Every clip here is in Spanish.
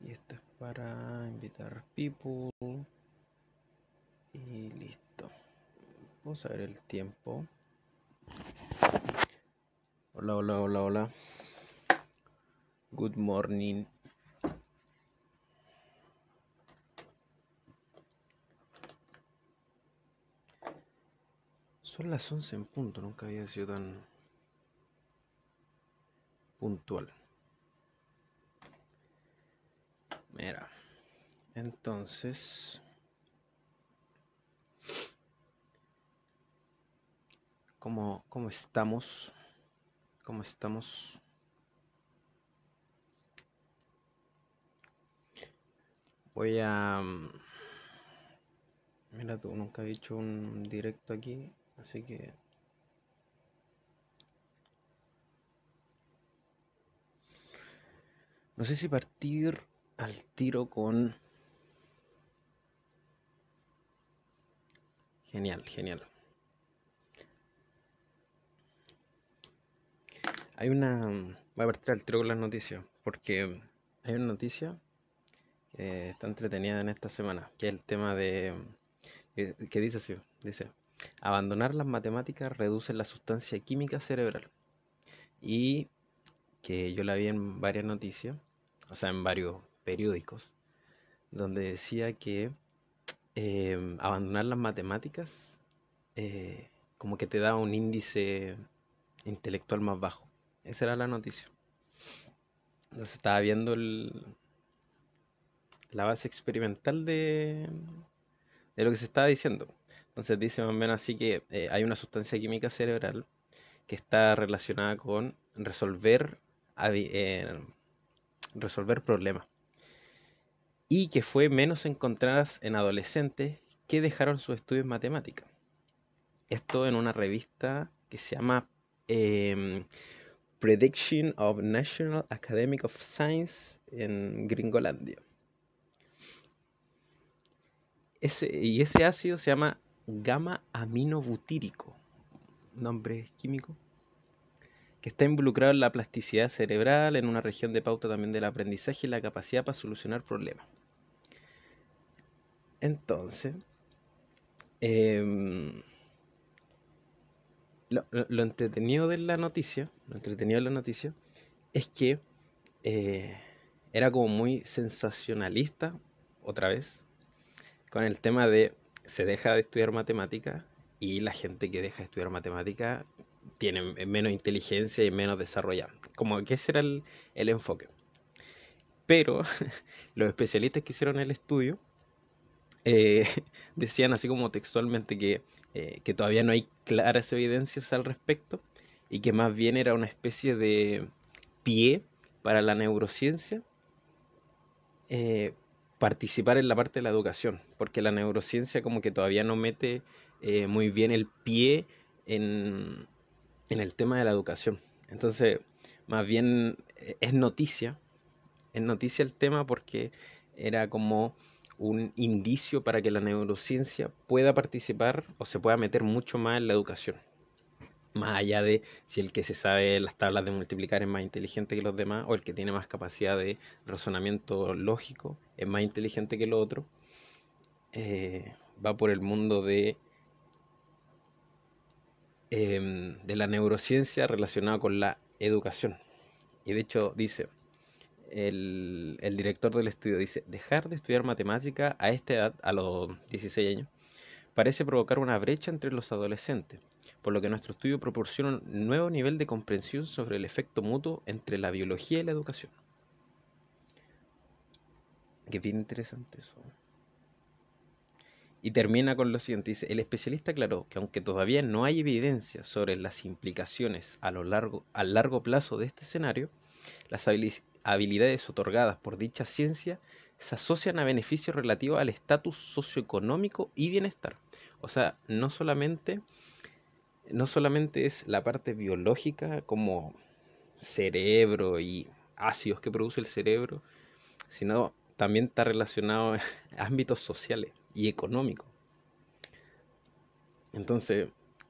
y esto es para invitar people y listo vamos a ver el tiempo hola hola hola hola good morning Son las 11 en punto, nunca había sido tan puntual. Mira, entonces, ¿cómo, cómo estamos? ¿Cómo estamos? Voy a... Mm, mira tú, nunca he hecho un directo aquí. Así que... No sé si partir al tiro con... Genial, genial. Hay una... Voy a partir al tiro con las noticias, porque hay una noticia que está entretenida en esta semana, que es el tema de... que dice así, dice... Abandonar las matemáticas reduce la sustancia química cerebral. Y que yo la vi en varias noticias, o sea, en varios periódicos, donde decía que em, abandonar las matemáticas eh, como que te da un índice intelectual más bajo. Esa era la noticia. Entonces estaba viendo la base experimental de, de lo que se estaba diciendo. Entonces dice más o menos así que eh, hay una sustancia química cerebral que está relacionada con resolver, eh, resolver problemas y que fue menos encontradas en adolescentes que dejaron sus estudios en matemática. Esto en una revista que se llama em, Prediction of National Academic of Science en Gringolandia. y ese ácido se llama gamma-aminobutírico, nombre químico, que está involucrado en la plasticidad cerebral, en una región de pauta también del aprendizaje y la capacidad para solucionar problemas. Entonces, em, lo, entretenido de la noticia, lo entretenido de la noticia, es que eh, era como muy sensacionalista, otra vez, con el tema de se deja de estudiar matemática y la gente que deja de estudiar matemática tiene menos inteligencia y menos desarrollada. Como que ese era el, enfoque. Pero los especialistas que hicieron el estudio eh, decían así como textualmente eh, que, todavía no hay claras evidencias al respecto y que más bien era una especie de pie para la neurociencia, eh, participar en la parte de la educación, porque la neurociencia como que todavía no mete eh, muy bien el pie en, en el tema de la educación. Entonces, más bien eh, es noticia, es noticia el tema porque era como un indicio para que la neurociencia pueda participar o se pueda meter mucho más en la educación. Más allá de si el que se sabe las tablas de multiplicar es más inteligente que los demás o el que tiene más capacidad de razonamiento lógico es más inteligente que el otro, eh, va por el mundo de, em, de la neurociencia relacionada con la educación. Y de hecho dice, el, el, director del estudio dice, dejar de estudiar matemática a esta edad, a los 16 años, parece provocar una brecha entre los adolescentes por lo que nuestro estudio proporciona un nuevo nivel de comprensión sobre el efecto mutuo entre la biología y la educación. Qué bien interesante eso. Y termina con lo siguiente, dice, el especialista aclaró que aunque todavía no hay evidencia sobre las implicaciones a, lo largo, a largo plazo de este escenario, las habilidades otorgadas por dicha ciencia se asocian a beneficios relativos al estatus socioeconómico y bienestar. O sea, no solamente no solamente es la parte biológica como cerebro y ácidos que produce el cerebro, sino también está relacionado a ámbitos sociales y económicos. Entonces,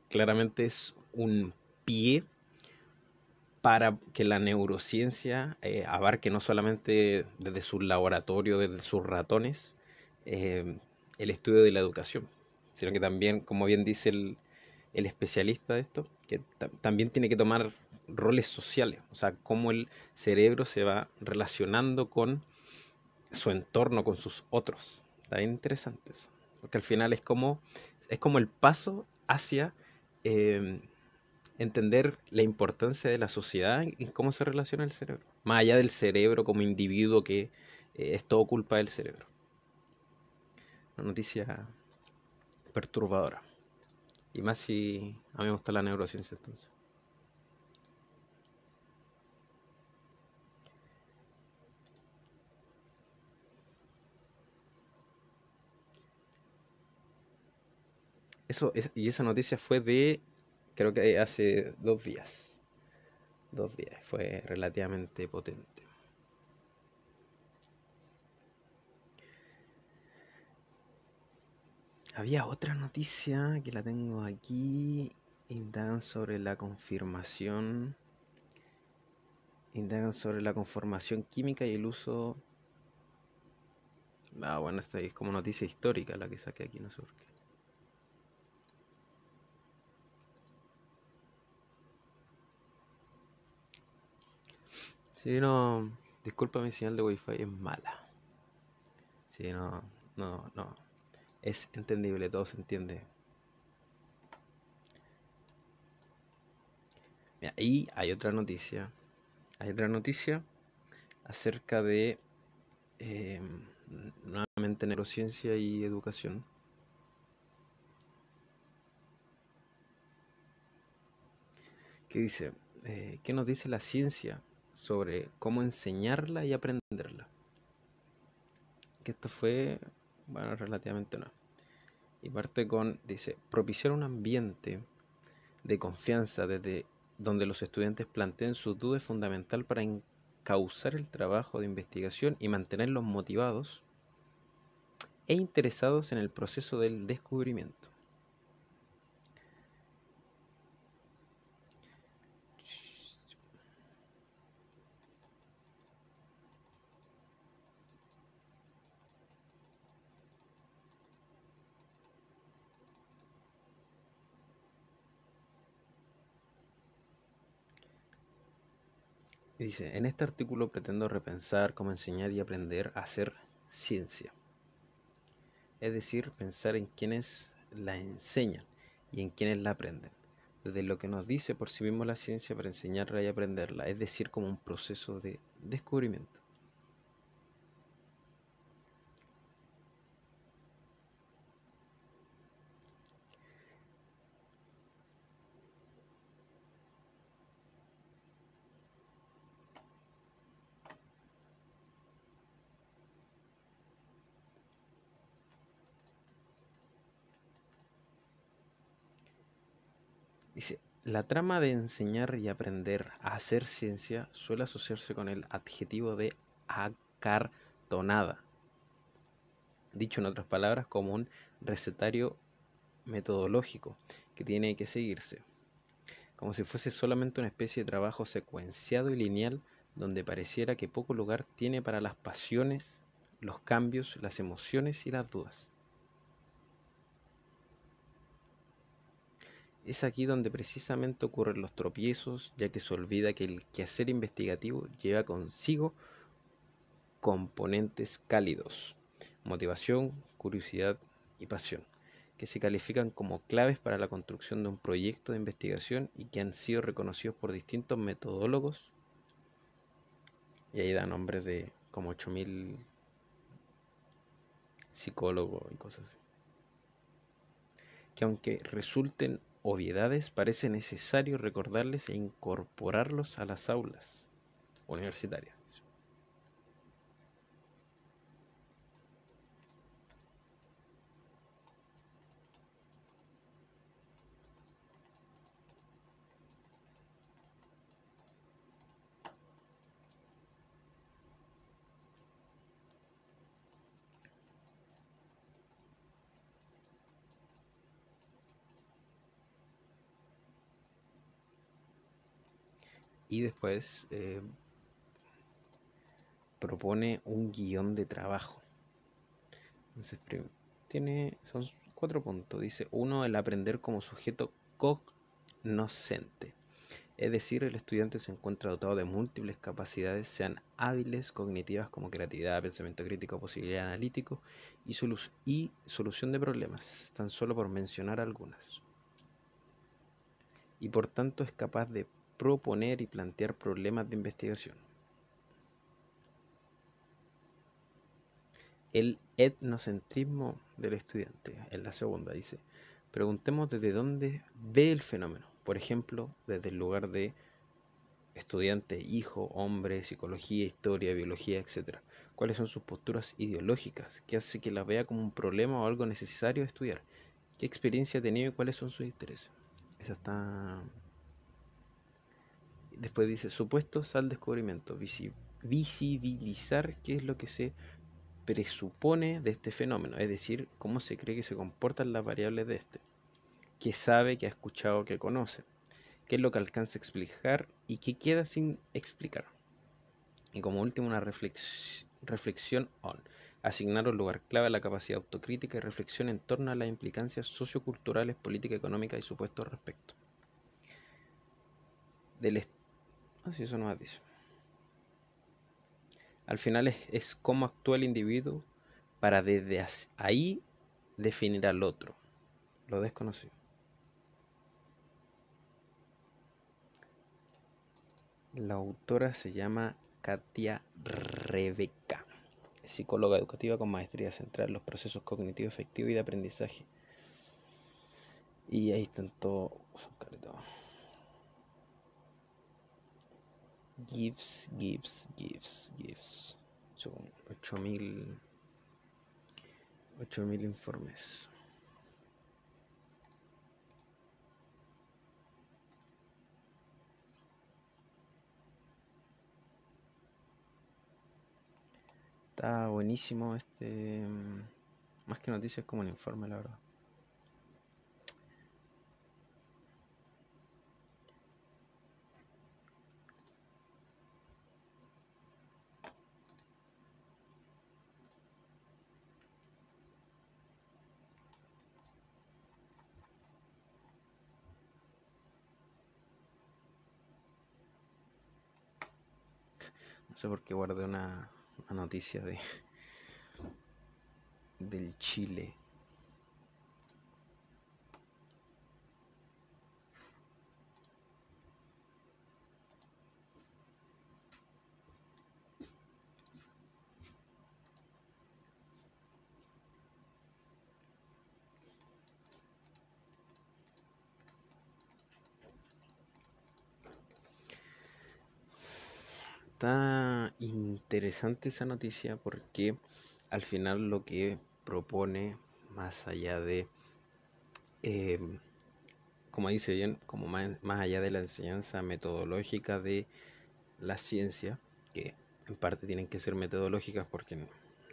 claramente es un pie para que la neurociencia eh, abarque no solamente desde su laboratorio, desde sus ratones, eh, el estudio de la educación, sino que también, como bien dice el, el especialista de esto, que también tiene que tomar roles sociales, o sea, cómo el cerebro se va relacionando con su entorno, con sus otros. Está interesante eso, porque al final es como, es como el paso hacia em, entender la importancia de la sociedad y cómo se relaciona el cerebro, más allá del cerebro como individuo que eh, es todo culpa del cerebro. Una noticia perturbadora. Y más si a mí me gusta la neurociencia entonces. Eso, y esa noticia fue de, creo que hace dos días. Dos días, fue relativamente potente. Había otra noticia que la tengo aquí. Indagan sobre la confirmación. Indagan sobre la conformación química y el uso. Ah, bueno, esta es como noticia histórica la que saqué aquí, no sé por qué. Si no. Disculpa mi señal de wifi es mala. Si no. No, no es entendible, todo se entiende. y hay otra noticia. Hay otra noticia acerca de eh, nuevamente neurociencia y educación. Que dice, eh, ¿qué nos dice la ciencia sobre cómo enseñarla y aprenderla? Que esto fue bueno, relativamente no. Y parte con, dice, propiciar un ambiente de confianza desde donde los estudiantes planteen sus dudas es fundamental para encauzar el trabajo de investigación y mantenerlos motivados e interesados en el proceso del descubrimiento. Dice, en este artículo pretendo repensar cómo enseñar y aprender a hacer ciencia. Es decir, pensar en quienes la enseñan y en quienes la aprenden. Desde lo que nos dice por sí mismo la ciencia para enseñarla y aprenderla, es decir, como un proceso de descubrimiento. La trama de enseñar y aprender a hacer ciencia suele asociarse con el adjetivo de acartonada, dicho en otras palabras como un recetario metodológico que tiene que seguirse, como si fuese solamente una especie de trabajo secuenciado y lineal donde pareciera que poco lugar tiene para las pasiones, los cambios, las emociones y las dudas. Es aquí donde precisamente ocurren los tropiezos, ya que se olvida que el quehacer investigativo lleva consigo componentes cálidos, motivación, curiosidad y pasión, que se califican como claves para la construcción de un proyecto de investigación y que han sido reconocidos por distintos metodólogos. Y ahí da nombres de como 8.000 psicólogos y cosas así que aunque resulten obviedades, parece necesario recordarles e incorporarlos a las aulas universitarias. y después eh, propone un guión de trabajo. Entonces, tiene, son cuatro puntos. Dice, uno, el aprender como sujeto cognoscente. Es decir, el estudiante se encuentra dotado de múltiples capacidades, sean hábiles, cognitivas como creatividad, pensamiento crítico, posibilidad analítico y solución de problemas, tan solo por mencionar algunas. Y por tanto es capaz de proponer y plantear problemas de investigación. El etnocentrismo del estudiante, en la segunda dice, preguntemos desde dónde ve el fenómeno, por ejemplo, desde el lugar de estudiante, hijo, hombre, psicología, historia, biología, etc. ¿Cuáles son sus posturas ideológicas? ¿Qué hace que la vea como un problema o algo necesario estudiar? ¿Qué experiencia ha tenido y cuáles son sus intereses? Esa está Después dice supuestos al descubrimiento, visibilizar qué es lo que se presupone de este fenómeno, es decir, cómo se cree que se comportan las variables de este, qué sabe, qué ha escuchado, qué conoce, qué es lo que alcanza a explicar y qué queda sin explicar. Y como último, una reflexión on, asignar un lugar clave a la capacidad autocrítica y reflexión en torno a las implicancias socioculturales, política, económica y supuestos respecto. Del Así no ha dice. Al final es, es cómo actúa el individuo para desde ahí definir al otro, lo desconocido. La autora se llama Katia Rebeca, psicóloga educativa con maestría central en los procesos cognitivos efectivos y de aprendizaje. Y ahí están todos. Gives, gives, gives, gives. Son 8000 8000 informes. Está buenísimo este mm, más que noticias como el informe, la verdad. No sé guardé una, noticia de del Chile interesante esa noticia porque al final lo que propone, más allá de, em, como dice bien, como más, allá de la enseñanza metodológica de la ciencia, que en parte tienen que ser metodológicas porque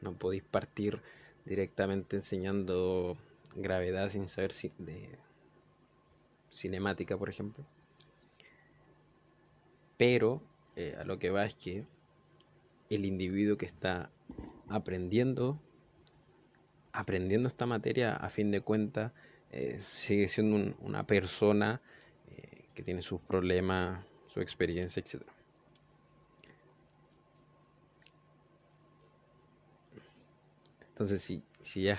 no, podéis partir directamente enseñando gravedad sin saber de cinemática, por ejemplo. Pero eh, a lo que va es que el individuo que está aprendiendo, aprendiendo esta materia, a fin de cuentas, eh, sigue siendo una persona eh, que tiene sus problemas, su experiencia, etc. Entonces, si, si ya,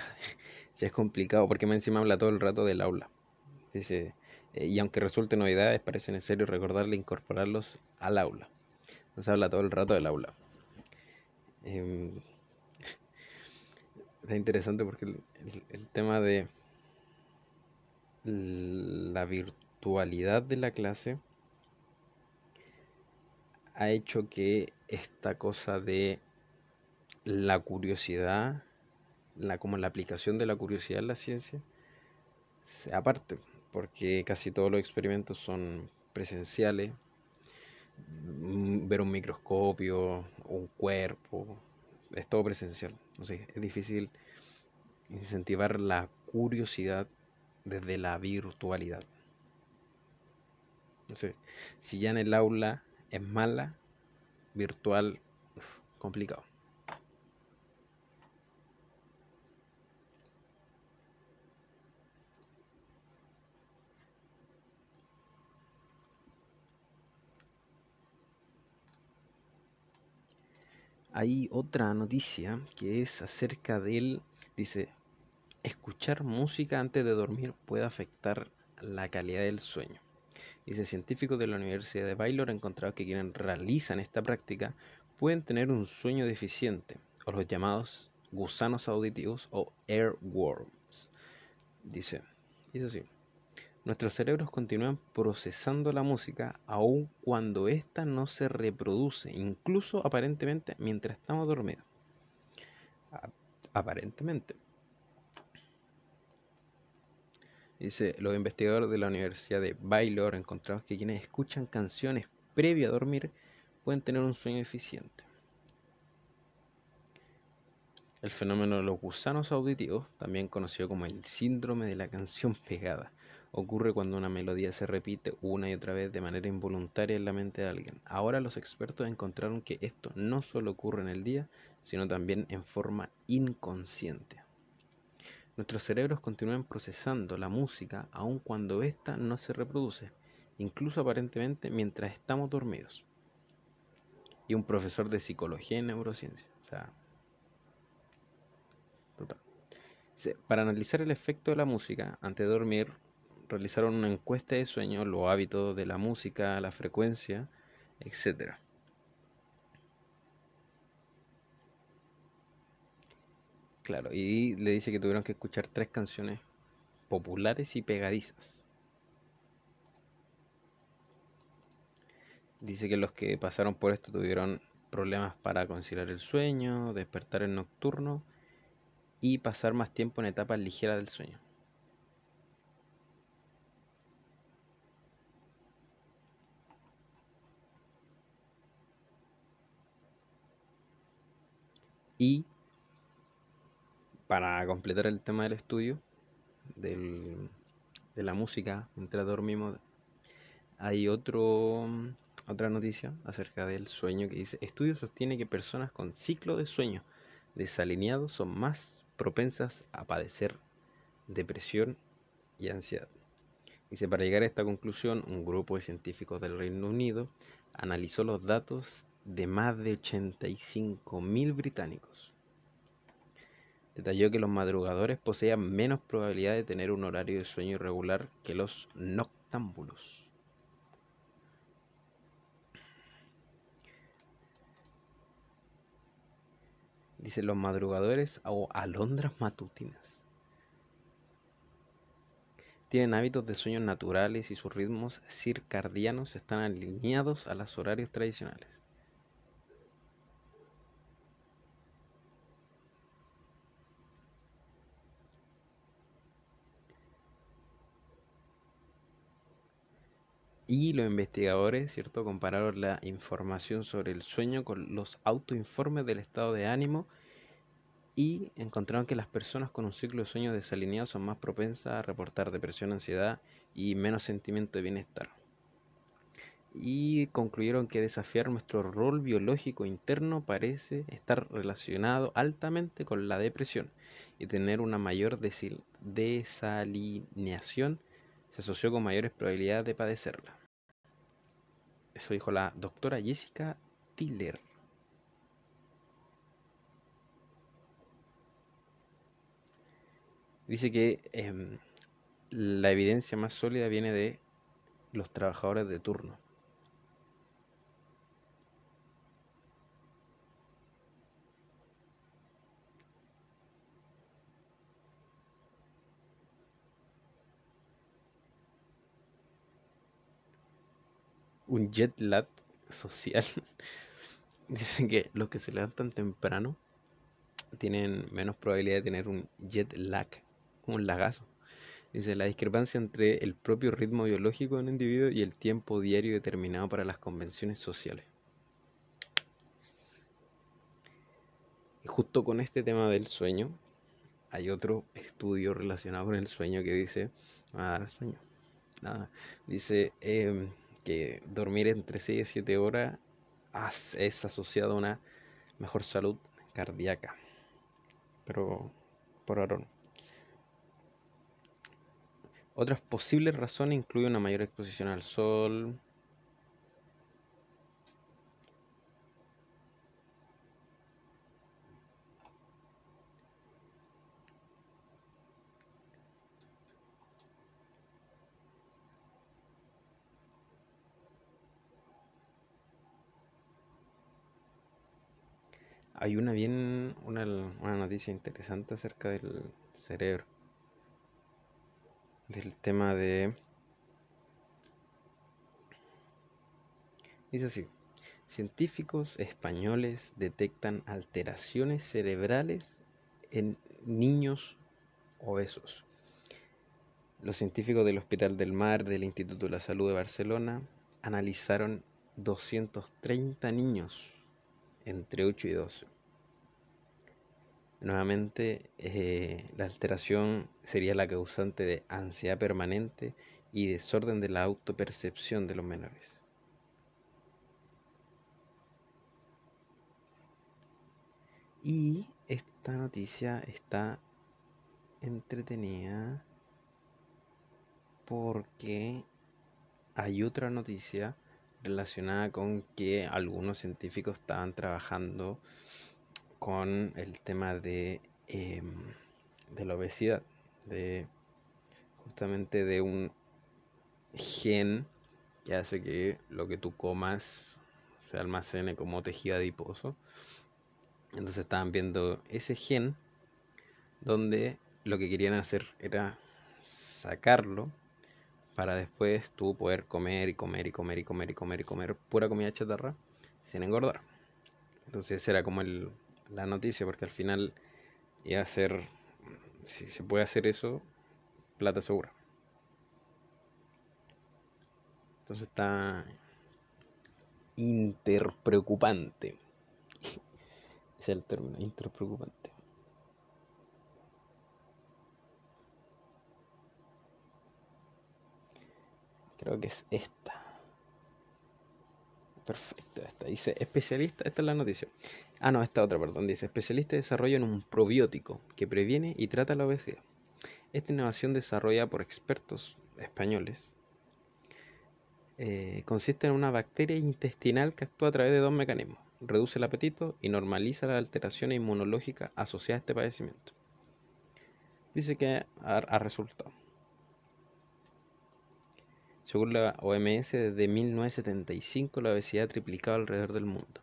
es complicado, porque me encima habla todo el rato del aula. Dice, eh, y aunque resulte novedades, parece necesario recordarle incorporarlos al aula. Entonces habla todo el rato del aula. Eh, em, está interesante porque el, tema de la virtualidad de la clase ha hecho que esta cosa de la curiosidad, la, como la aplicación de la curiosidad en la ciencia, sea aparte, porque casi todos los experimentos son presenciales, Mm, ver un microscopio, un cuerpo, es todo presencial. es difícil incentivar la curiosidad desde la virtualidad. si ya en el aula es mala, virtual, complicado. hay otra noticia que es acerca del, dice, escuchar música antes de dormir puede afectar la calidad del sueño. Dice, científicos de la Universidad de Baylor han encontrado que quienes realizan esta práctica pueden tener un sueño deficiente, o los llamados gusanos auditivos o airworms. Dice, eso así. Nuestros cerebros continúan procesando la música aun cuando ésta no se reproduce, incluso aparentemente mientras estamos dormidos. Aparentemente. Dice, los investigadores de la Universidad de Baylor encontraron que quienes escuchan canciones previo a dormir pueden tener un sueño eficiente. El fenómeno de los gusanos auditivos, también conocido como el síndrome de la canción pegada, ocurre cuando una melodía se repite una y otra vez de manera involuntaria en la mente de alguien. Ahora los expertos encontraron que esto no solo ocurre en el día, sino también en forma inconsciente. Nuestros cerebros continúan procesando la música aun cuando ésta no se reproduce, incluso aparentemente mientras estamos dormidos. Y un profesor de psicología y neurociencia. O sea, total. Para analizar el efecto de la música antes de dormir, realizaron una encuesta de sueño, los hábitos de la música, la frecuencia, etc. Claro, y le dice que tuvieron que escuchar tres canciones populares y pegadizas. Dice que los que pasaron por esto tuvieron problemas para conciliar el sueño, despertar el nocturno y pasar más tiempo en etapas ligeras del sueño. Y para completar el tema del estudio, de la música, mientras dormimos, hay otro, otra noticia acerca del sueño que dice, estudio sostiene que personas con ciclo de sueño desalineado son más propensas a padecer depresión y ansiedad. Dice, para llegar a esta conclusión, un grupo de científicos del Reino Unido analizó los datos de más de 85.000 británicos. Detalló que los madrugadores poseían menos probabilidad de tener un horario de sueño irregular que los noctámbulos. Dice los madrugadores o alondras matutinas. Tienen hábitos de sueños naturales y sus ritmos circadianos están alineados a los horarios tradicionales. Y los investigadores, ¿cierto?, compararon la información sobre el sueño con los autoinformes del estado de ánimo y encontraron que las personas con un ciclo de sueño desalineado son más propensas a reportar depresión, ansiedad y menos sentimiento de bienestar. Y concluyeron que desafiar nuestro rol biológico interno parece estar relacionado altamente con la depresión y tener una mayor desalineación se asoció con mayores probabilidades de padecerla. Eso dijo la doctora Jessica Tiller. Dice que em, la evidencia más sólida viene de los trabajadores de turno. un jet lag social. Dicen que los que se levantan temprano tienen menos probabilidad de tener un jet lag, un lagazo. Dice la discrepancia entre el propio ritmo biológico de un individuo y el tiempo diario determinado para las convenciones sociales. Y justo con este tema del sueño, hay otro estudio relacionado con el sueño que dice, ah, sueño, nada, dice, em, que dormir entre 6 y 7 horas es asociado a una mejor salud cardíaca. Pero por ahora Otras posibles razones incluyen una mayor exposición al sol, hay una bien, una, noticia interesante acerca del cerebro. Del tema de... Dice así, científicos españoles detectan alteraciones cerebrales en niños obesos. Los científicos del Hospital del Mar del Instituto de la Salud de Barcelona analizaron 230 niños entre 8 y 12 Nuevamente, eh, la alteración sería la causante de ansiedad permanente y desorden de la autopercepción de los menores. Y esta noticia está entretenida porque hay otra noticia relacionada con que algunos científicos estaban trabajando con el tema de, em, de la obesidad, de justamente de un gen que hace que lo que tú comas se almacene como tejido adiposo. Entonces estaban viendo ese gen donde lo que querían hacer era sacarlo para después tú poder comer y comer y comer y comer y comer y comer pura comida chatarra sin engordar. Entonces era como el, la noticia, porque al final iba a ser, si se puede hacer eso, plata segura. Entonces está interpreocupante. Ese es el término, interpreocupante. Creo que es esta. Perfecto, esta dice especialista, esta es la noticia. Ah, no, esta otra, perdón. Dice, especialista desarrollo en un probiótico que previene y trata la obesidad. Esta innovación desarrollada por expertos españoles eh, consiste en una bacteria intestinal que actúa a través de dos mecanismos. Reduce el apetito y normaliza las alteraciones inmunológicas asociadas a este padecimiento. Dice que ha, ha resultado. Según la OMS, desde 1975 la obesidad ha triplicado alrededor del mundo.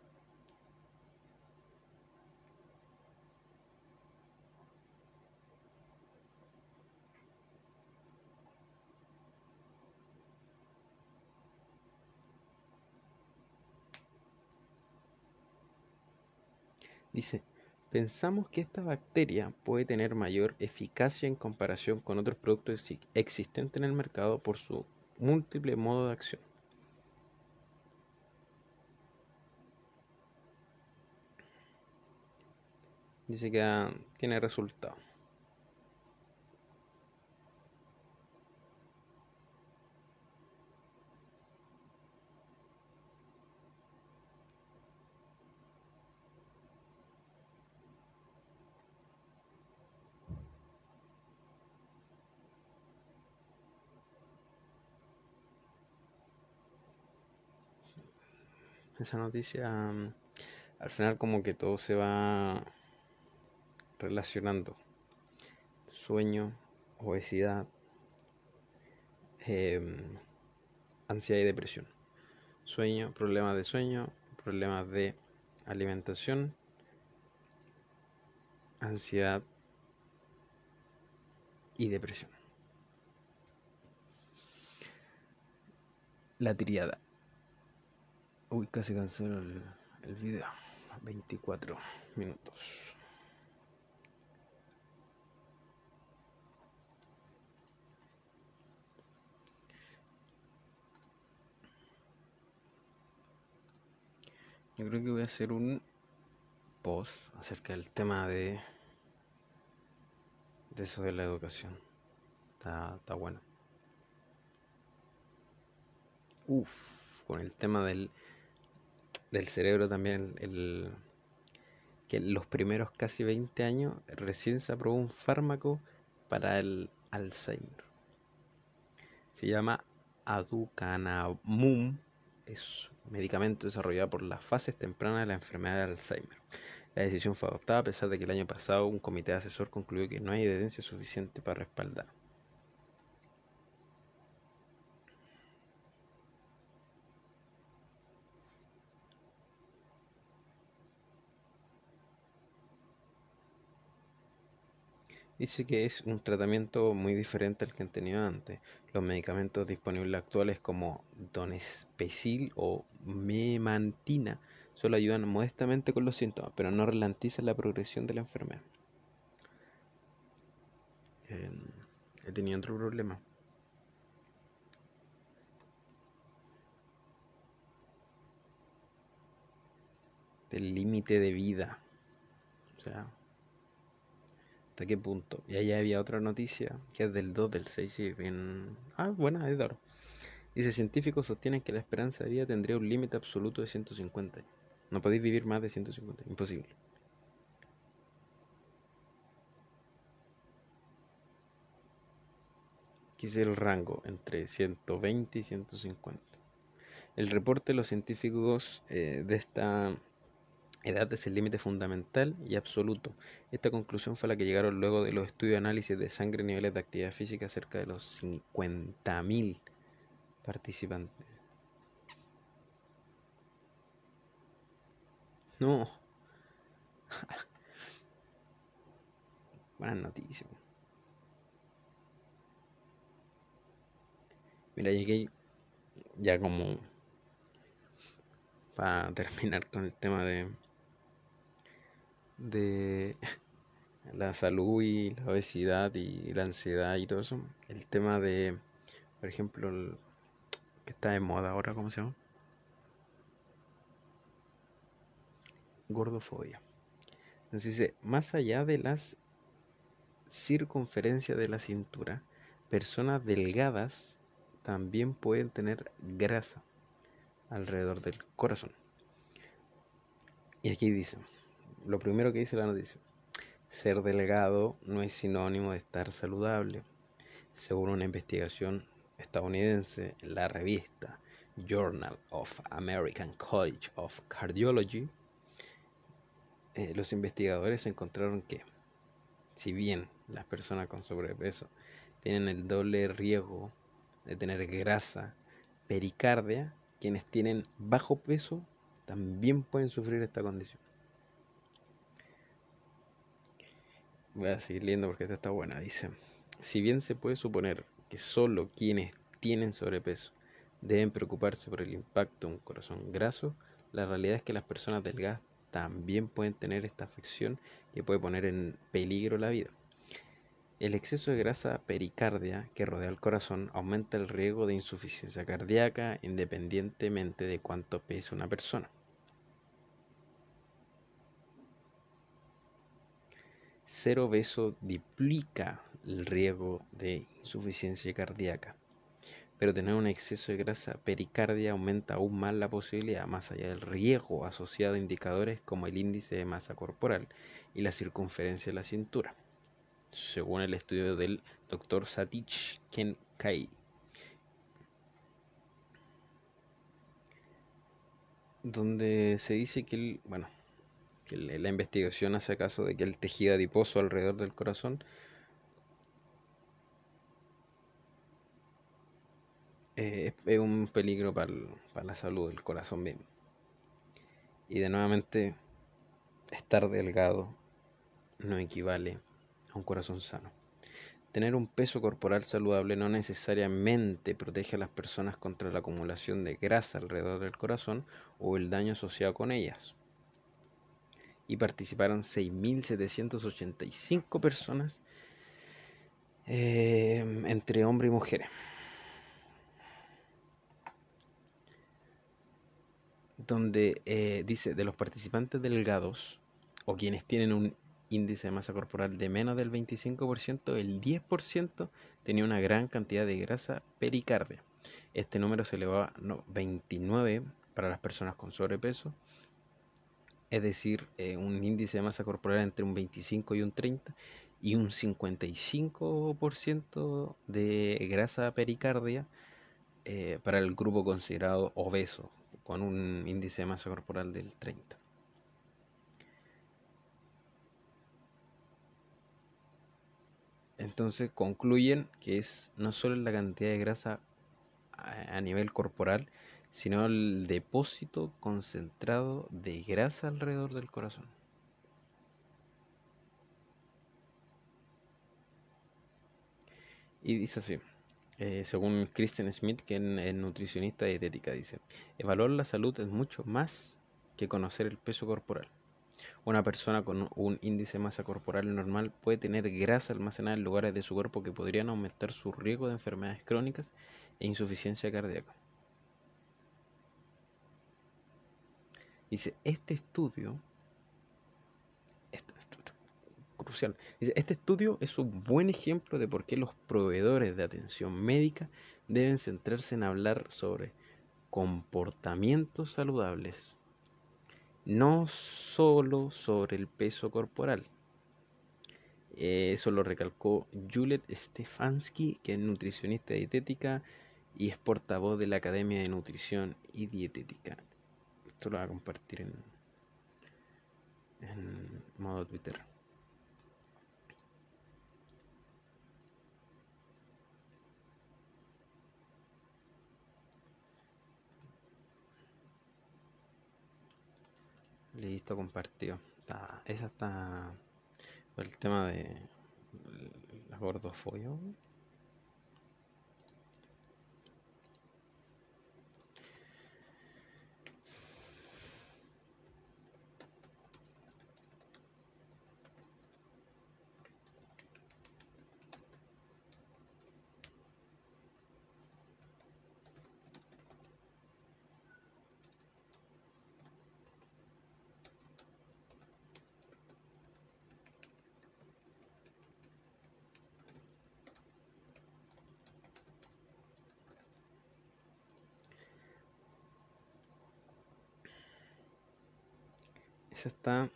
Dice, pensamos que esta bacteria puede tener mayor eficacia en comparación con otros productos existentes en el mercado por su múltiple modo de acción. Dice que ah, tiene resultado. esa noticia, al final como que todo se va relacionando. Sueño, obesidad, em, ansiedad y depresión. Sueño, problemas de sueño, problemas de alimentación, ansiedad y depresión. La tiriada Uy, casi cancelo el, el video. 24 minutos. Yo creo que voy a hacer un post acerca del tema de de eso de la educación. Está, está bueno. Uf, con el tema del del cerebro también, el, que en los primeros casi 20 años recién se aprobó un fármaco para el Alzheimer. Se llama aducanamum, es un medicamento desarrollado por las fases tempranas de la enfermedad de Alzheimer. La decisión fue adoptada a pesar de que el año pasado un comité de asesor concluyó que no hay evidencia suficiente para respaldar. dice que es un tratamiento muy diferente al que han tenido antes. Los medicamentos disponibles actuales como donespecil o memantina solo ayudan modestamente con los síntomas, pero no ralentizan la progresión de la enfermedad. Em, he tenido otro problema. Del límite de vida. O sea, ¿Hasta qué punto? Y allá había otra noticia que es del 2 del 6 y bien... Ah, buena, es Dice, científicos sostienen que la esperanza de vida tendría un límite absoluto de 150. No podéis vivir más de 150, imposible. Aquí el rango entre 120 y 150. El reporte de los científicos eh, de esta Edad es el límite fundamental y absoluto. Esta conclusión fue la que llegaron luego de los estudios de análisis de sangre y niveles de actividad física cerca de los 50.000 participantes. No. Buenas noticias. Mira, llegué ya como para terminar con el tema de de la salud y la obesidad y la ansiedad y todo eso. El tema de, por ejemplo, que está de moda ahora, ¿cómo se llama? Gordofobia. Entonces dice, más allá de las circunferencia de la cintura, personas delgadas también pueden tener grasa alrededor del corazón. Y aquí dice, lo primero que dice la noticia. Ser delgado no es sinónimo de estar saludable. Según una investigación estadounidense, en la revista Journal of American College of Cardiology, eh, los investigadores encontraron que, si bien las personas con sobrepeso tienen el doble riesgo de tener grasa, pericardia, quienes tienen bajo peso también pueden sufrir esta condición. Voy a ah, seguir leyendo porque esta está buena. Dice, si bien se puede suponer que solo quienes tienen sobrepeso deben preocuparse por el impacto de un corazón graso, la realidad es que las personas delgadas también pueden tener esta afección que puede poner en peligro la vida. El exceso de grasa pericardia que rodea el corazón aumenta el riesgo de insuficiencia cardíaca independientemente de cuánto pesa una persona. Cero obeso duplica el riesgo de insuficiencia cardíaca, pero tener un exceso de grasa pericardia aumenta aún más la posibilidad, más allá del riesgo asociado a indicadores como el índice de masa corporal y la circunferencia de la cintura, según el estudio del doctor Satich Kenkai. donde se dice que el, bueno, la investigación hace caso de que el tejido adiposo alrededor del corazón eh, es, un peligro para, para la salud del corazón mismo. Y de nuevamente, estar delgado no equivale a un corazón sano. Tener un peso corporal saludable no necesariamente protege a las personas contra la acumulación de grasa alrededor del corazón o el daño asociado con ellas y participaron 6.785 personas em, entre hombres y mujeres. Donde eh, dice, de los participantes delgados o quienes tienen un índice de masa corporal de menos del 25%, el 10% tenía una gran cantidad de grasa pericardia. Este número se elevaba a 29 para las personas con sobrepeso es decir, eh, un índice de masa corporal entre un 25 y un 30 y un 55% de grasa pericardia eh, para el grupo considerado obeso, con un índice de masa corporal del 30. Entonces concluyen que es no solo la cantidad de grasa a nivel corporal, sino el depósito concentrado de grasa alrededor del corazón. Y dice así, eh, según Kristen Smith, que es nutricionista dietética, dice, evaluar la salud es mucho más que conocer el peso corporal. Una persona con un índice de masa corporal normal puede tener grasa almacenada en lugares de su cuerpo que podrían aumentar su riesgo de enfermedades crónicas e insuficiencia cardíaca. Dice, este estudio, crucial, dice, este estudio es un buen ejemplo de por qué los proveedores de atención médica deben centrarse en hablar sobre comportamientos saludables, no solo sobre el peso corporal. Eso lo recalcó Juliet Stefansky, que es nutricionista dietética y es portavoz de la Academia de Nutrición y Dietética esto lo voy a compartir en, en modo Twitter. Listo, compartido. Está, esa está el tema de la gordofobia. está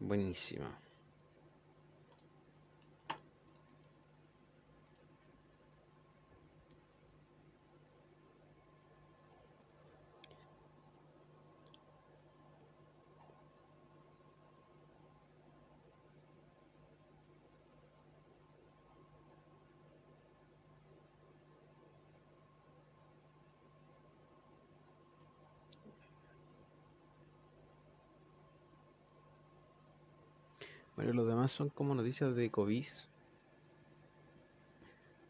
buenísima. Pero los demás son como noticias de COVID.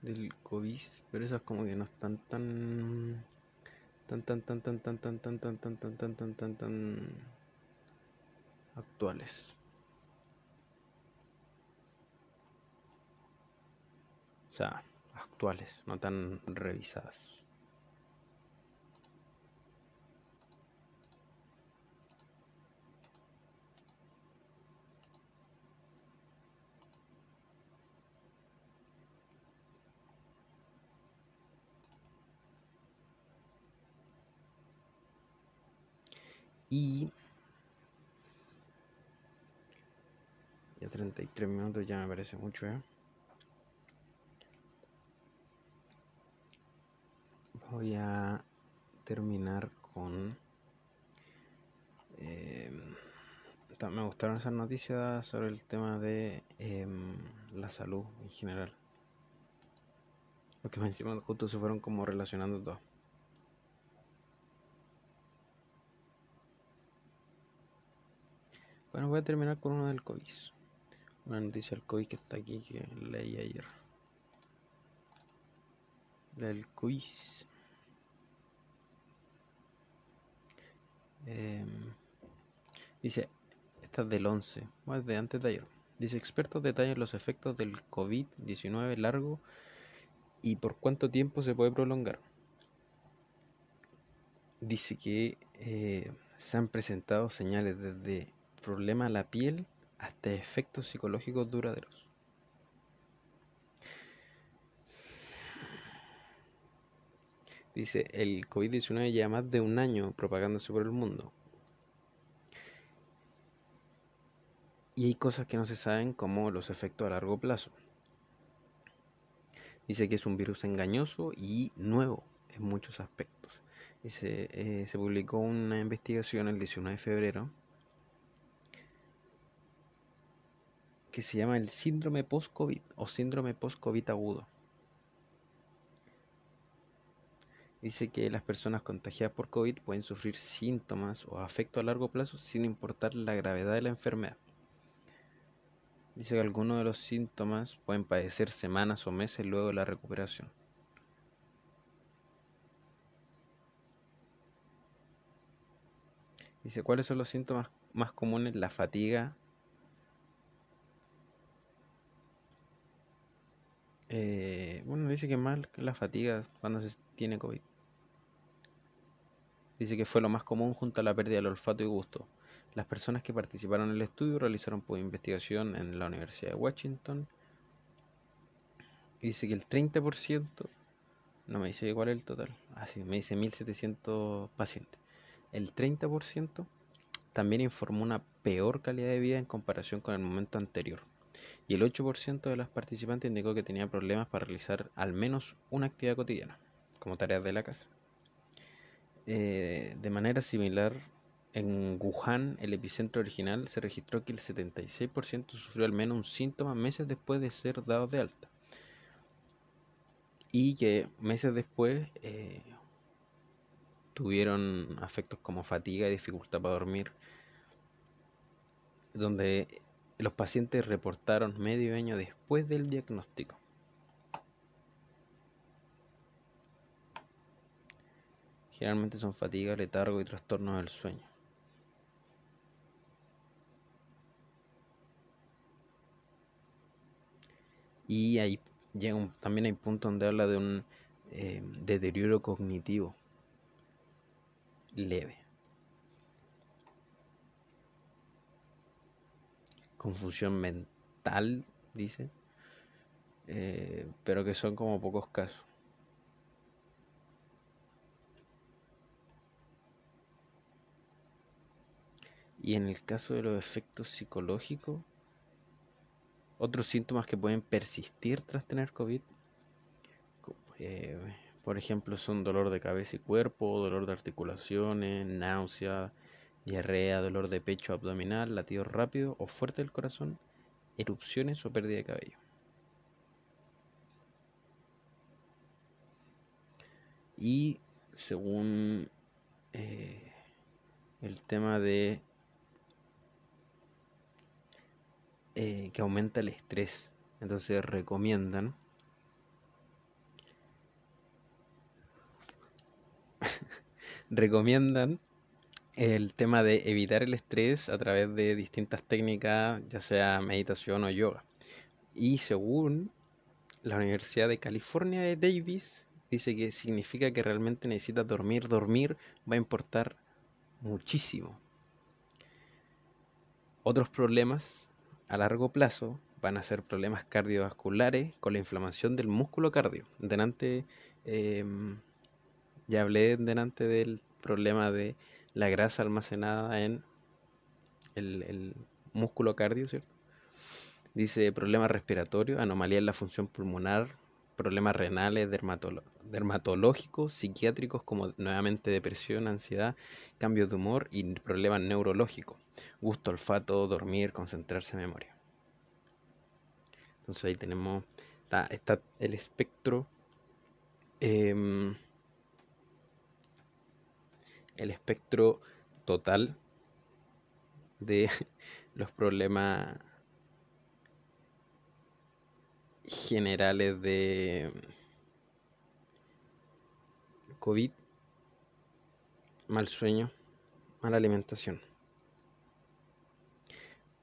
Del COVID. Pero esas como que no están tan. Tan tan tan tan tan tan tan tan tan tan tan tan tan tan actuales. O sea, actuales, no tan revisadas. Y ya 33 minutos ya me parece mucho, ¿eh? Voy a terminar con... Em, me gustaron esas noticias sobre el tema de em, la salud en general. Porque encima justo se fueron como relacionando todo. Bueno, voy a terminar con uno del COVID. Una noticia del COVID que está aquí que leí ayer. La del COVID. Em, dice, esta es del 11, más de antes de ayer. Dice, expertos detallan los efectos del COVID-19 largo y por cuánto tiempo se puede prolongar. Dice que eh, se han presentado señales desde problema a la piel hasta efectos psicológicos duraderos. Dice, el COVID-19 lleva más de un año propagándose por el mundo. Y hay cosas que no se saben como los efectos a largo plazo. Dice que es un virus engañoso y nuevo en muchos aspectos. Dice, eh, se publicó una investigación el 19 de febrero que se llama el síndrome post-COVID o síndrome post-COVID agudo. Dice que las personas contagiadas por COVID pueden sufrir síntomas o afecto a largo plazo sin importar la gravedad de la enfermedad. Dice que algunos de los síntomas pueden padecer semanas o meses luego de la recuperación. Dice, ¿cuáles son los síntomas más comunes? La fatiga, Eh, bueno, dice que mal la fatiga cuando se tiene COVID. Dice que fue lo más común junto a la pérdida del olfato y gusto. Las personas que participaron en el estudio realizaron por pues, investigación en la Universidad de Washington. dice que el 30%, no me dice cuál es el total, así ah, me dice 1700 pacientes. El 30% también informó una peor calidad de vida en comparación con el momento anterior y el 8% de las participantes indicó que tenía problemas para realizar al menos una actividad cotidiana, como tareas de la casa. Eh, de manera similar, en Wuhan, el epicentro original, se registró que el 76% sufrió al menos un síntoma meses después de ser dado de alta. Y que meses después eh, tuvieron afectos como fatiga y dificultad para dormir, donde los pacientes reportaron medio año después del diagnóstico. Generalmente son fatiga, letargo y trastornos del sueño. Y ahí llega también hay puntos donde habla de un eh, deterioro cognitivo leve. función mental, dice, eh, pero que son como pocos casos. Y en el caso de los efectos psicológicos, otros síntomas que pueden persistir tras tener COVID, eh, por ejemplo, son dolor de cabeza y cuerpo, dolor de articulaciones, náusea, diarrea, dolor de pecho abdominal, latido rápido o fuerte del corazón, erupciones o pérdida de cabello. Y según eh, el tema de eh, que aumenta el estrés, entonces recomiendan recomiendan el tema de evitar el estrés a través de distintas técnicas, ya sea meditación o yoga. Y según la Universidad de California de Davis, dice que significa que realmente necesitas dormir. Dormir va a importar muchísimo. Otros problemas a largo plazo van a ser problemas cardiovasculares con la inflamación del músculo cardio. Delante, em, ya hablé delante del problema de la grasa almacenada en el, músculo cardio, ¿cierto? Dice problemas respiratorios, anomalía en la función pulmonar, problemas renales, dermatológicos, psiquiátricos como nuevamente depresión, ansiedad, cambios de humor y problemas neurológicos, gusto, olfato, dormir, concentrarse, memoria. Entonces ahí tenemos, está, el espectro em, el espectro total de los problemas generales de COVID, mal sueño, mala alimentación.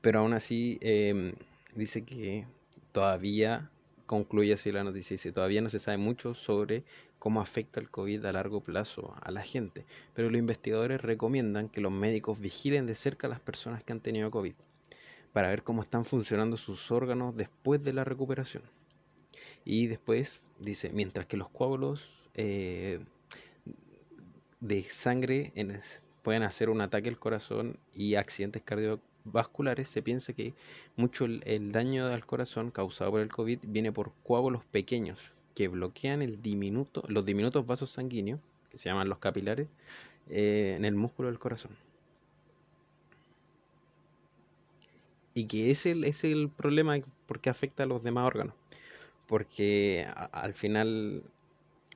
Pero aún así em, dice que todavía, concluye así la noticia, dice, todavía no se sabe mucho sobre cómo afecta el COVID a largo plazo a la gente, pero los investigadores recomiendan que los médicos vigilen de cerca a las personas que han tenido COVID para ver cómo están funcionando sus órganos después de la recuperación. Y después dice, mientras que los coágulos eh, de sangre pueden hacer un ataque al corazón y accidentes cardiovasculares, se piensa que mucho el, el daño al corazón causado por el COVID viene por coágulos pequeños que bloquean el diminuto, los diminutos vasos sanguíneos, que se llaman los capilares, eh, en el músculo del corazón. Y que ese es el problema porque afecta a los demás órganos. Porque al final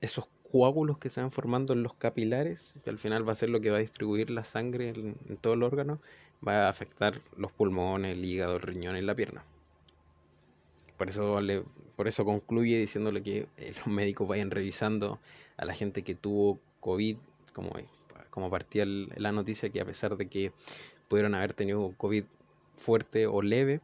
esos coágulos que se van formando en los capilares, que al final va a ser lo que va a distribuir la sangre en, en todo el órgano, va a afectar los pulmones, el hígado, el riñón y la pierna. Por eso le, por eso concluye diciéndole que eh, los médicos vayan revisando a la gente que tuvo COVID, como, eh, como partía la noticia, que a pesar de que pudieron haber tenido COVID fuerte o leve,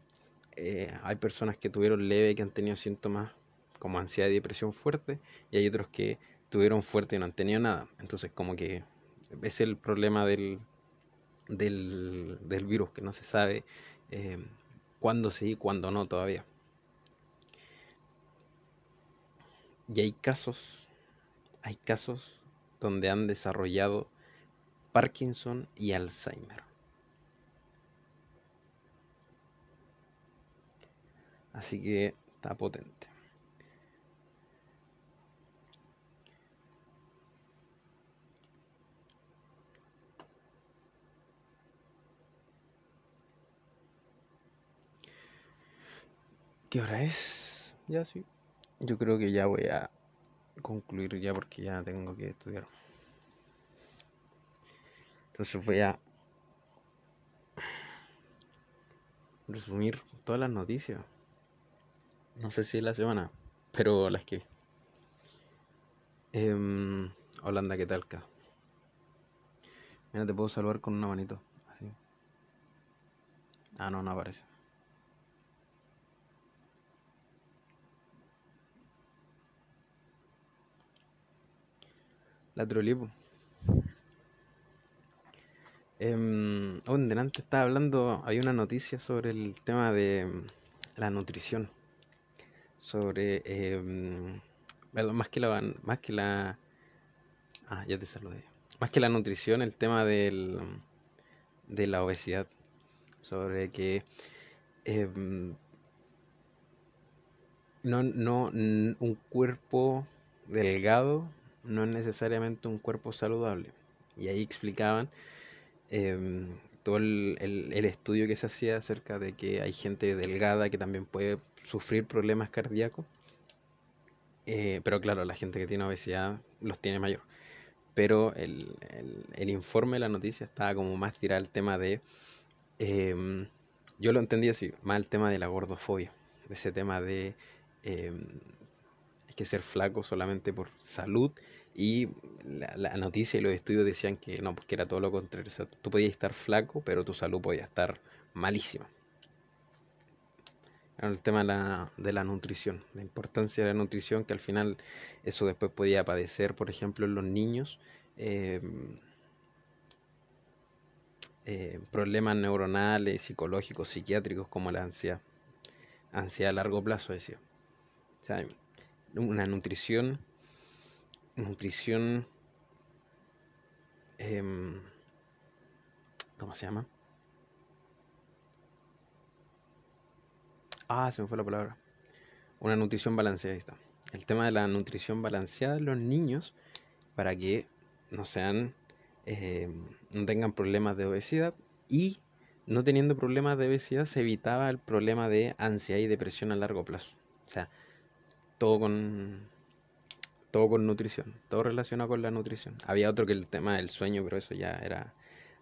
eh, hay personas que tuvieron leve que han tenido síntomas como ansiedad y depresión fuerte, y hay otros que tuvieron fuerte y no han tenido nada. Entonces, como que es el problema del, del, virus, que no se sabe cuándo sí y cuándo no todavía. Y hay casos, hay casos donde han desarrollado Parkinson y Alzheimer. Así que está potente. ¿Qué hora es? Ya sí yo creo que ya voy a concluir ya porque ya tengo que estudiar. Entonces voy a resumir todas las noticias. No sé si es la semana, pero las que. Em, Holanda, ¿qué tal? Mira, te puedo saludar con una manito. Ah, no, no aparece. La trolé, em, oh, estaba hablando, hay una noticia sobre el tema de mm, la nutrición. Sobre, em, más que la, más que la, ah, ya te saludé. Más que la nutrición, el tema del, mm, de la obesidad. Sobre que em, no, no, un cuerpo delgado no es necesariamente un cuerpo saludable. Y ahí explicaban em, todo el, estudio que se hacía acerca de que hay gente delgada que también puede sufrir problemas cardíacos. Eh, pero claro, la gente que tiene obesidad los tiene mayor. Pero el, el informe, la noticia, estaba como más tirada al tema de... Em, yo lo entendí así, más el tema de la gordofobia, ese tema de hay em, que ser flaco solamente por salud y la, noticia y los estudios decían que no, pues que era todo lo contrario. O sea, tú podías estar flaco, pero tu salud podía estar malísima. el tema de la, nutrición, la importancia de la nutrición, que al final eso después podía padecer, por ejemplo, en los niños. Eh, eh, problemas neuronales, psicológicos, psiquiátricos, como la ansiedad. Ansiedad a largo plazo, decía. una nutrición nutrición, em, ¿cómo se llama? Ah, se me fue la palabra. Una nutrición balanceada. El tema de la nutrición balanceada en los niños para que no sean, em, no tengan problemas de obesidad y no teniendo problemas de obesidad se evitaba el problema de ansiedad y depresión a largo plazo. O sea, todo con, todo con nutrición, todo relacionado con la nutrición. Había otro que el tema del sueño, pero eso ya era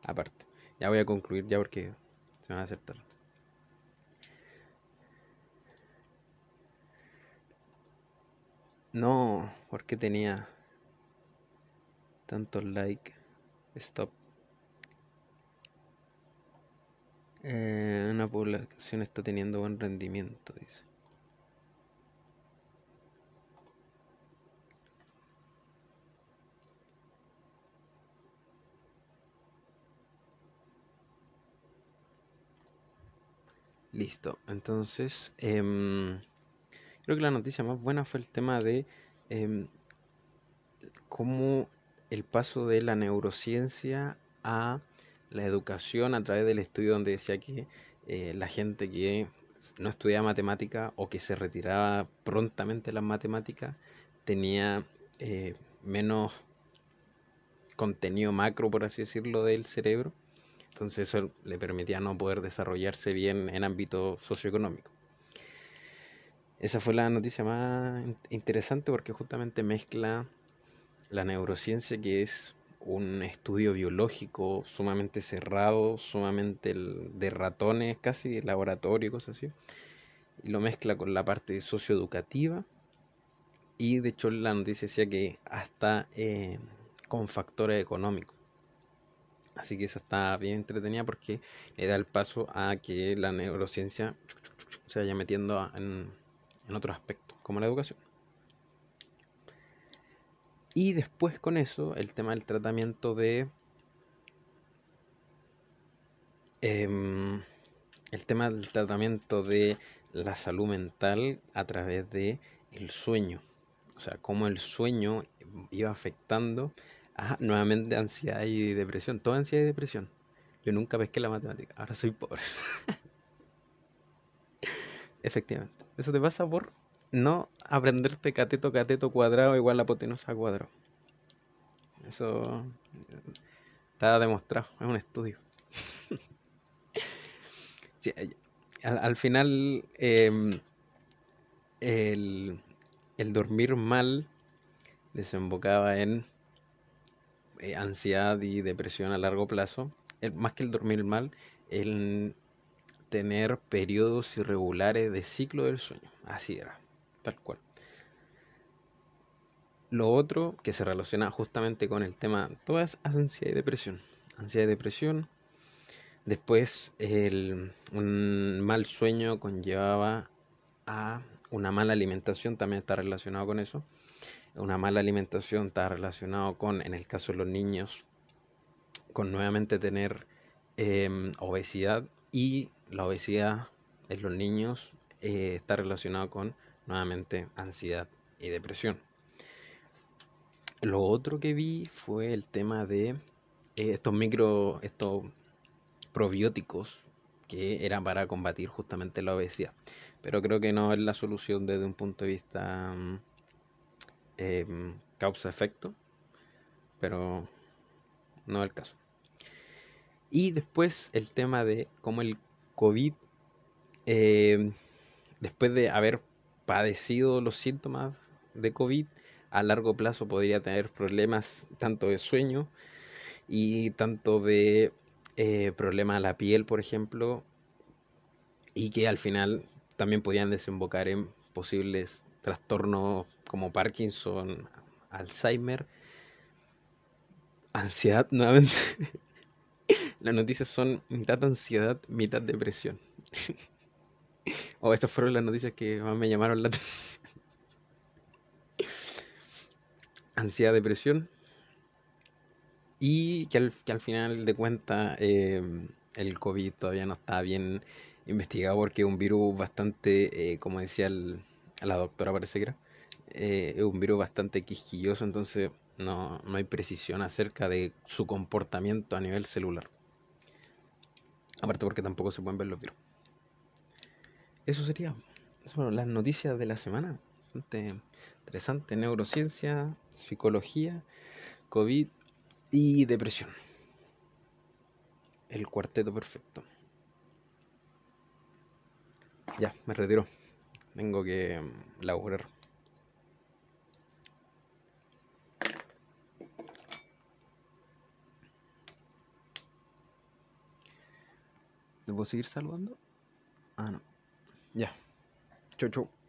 aparte. Ya voy a concluir ya porque se me va a hacer No, porque tenía tantos like? Stop. Eh, una población está teniendo buen rendimiento, dice. Listo, entonces em, creo que la noticia más buena fue el tema de em, cómo el paso de la neurociencia a la educación a través del estudio donde decía que eh, la gente que no estudiaba matemática o que se retiraba prontamente de las matemáticas tenía eh, menos contenido macro, por así decirlo, del cerebro entonces eso le permitía no poder desarrollarse bien en ámbito socioeconómico. Esa fue la noticia más interesante porque justamente mezcla la neurociencia, que es un estudio biológico sumamente cerrado, sumamente de ratones, casi de laboratorio y así, y lo mezcla con la parte socioeducativa. Y de hecho la noticia decía que hasta eh, con factores económicos. Así que esa está bien entretenida porque le da el paso a que la neurociencia se vaya metiendo en, otros aspectos, como la educación. Y después con eso, el tema del tratamiento de... Em, el tema del tratamiento de la salud mental a través de el sueño. O sea, cómo el sueño iba afectando nuevamente ansiedad y depresión. toda ansiedad y depresión. Yo nunca pesqué la matemática. Ahora soy pobre. Efectivamente. Eso te pasa por no aprenderte cateto, cateto, cuadrado igual a potenosa cuadrado. Eso eh, está demostrado. Es un estudio. Eh, al, final, em, el dormir mal desembocaba en eh, ansiedad y depresión a largo plazo, más que el dormir mal, el tener periodos irregulares de ciclo del sueño. Así era, tal cual. Lo otro que se relaciona justamente con el tema, todas ansiedad y depresión. Ansiedad y depresión. Después, el, un mal sueño conllevaba a una mala alimentación, también está relacionado con eso. Una mala alimentación está relacionado con, en el caso de los niños, con nuevamente tener em, obesidad y la obesidad en los niños eh, está relacionado con nuevamente ansiedad y depresión. Lo otro que vi fue el tema de eh, estos micro, estos probióticos que eran para combatir justamente la obesidad. Pero creo que no es la solución desde un punto de vista... Mm, Em, causa-efecto, pero no es el caso. Y después el tema de cómo el COVID, em, después de haber padecido los síntomas de COVID, a largo plazo podría tener problemas tanto de sueño y tanto de eh, problemas a la piel, por ejemplo, y que al final también podían desembocar en posibles trastornos como Parkinson, Alzheimer, ansiedad nuevamente. Las noticias son mitad ansiedad, mitad depresión. o estas fueron las noticias que más me llamaron la atención. ansiedad, depresión. Y que al, final de cuentas eh, el COVID todavía no está bien investigado porque es un virus bastante, eh, como decía el, la doctora parece que era, eh, es un virus bastante quisquilloso, entonces no, hay precisión acerca de su comportamiento a nivel celular. Aparte porque tampoco se pueden ver los virus. Eso sería las noticias de la semana. Bastante interesante. Neurociencia, psicología, COVID y depresión. El cuarteto perfecto. Ya, me retiro. Tengo que mm, laburar. ¿Debo seguir saludando? Ah, no. Ya. Chau, chau.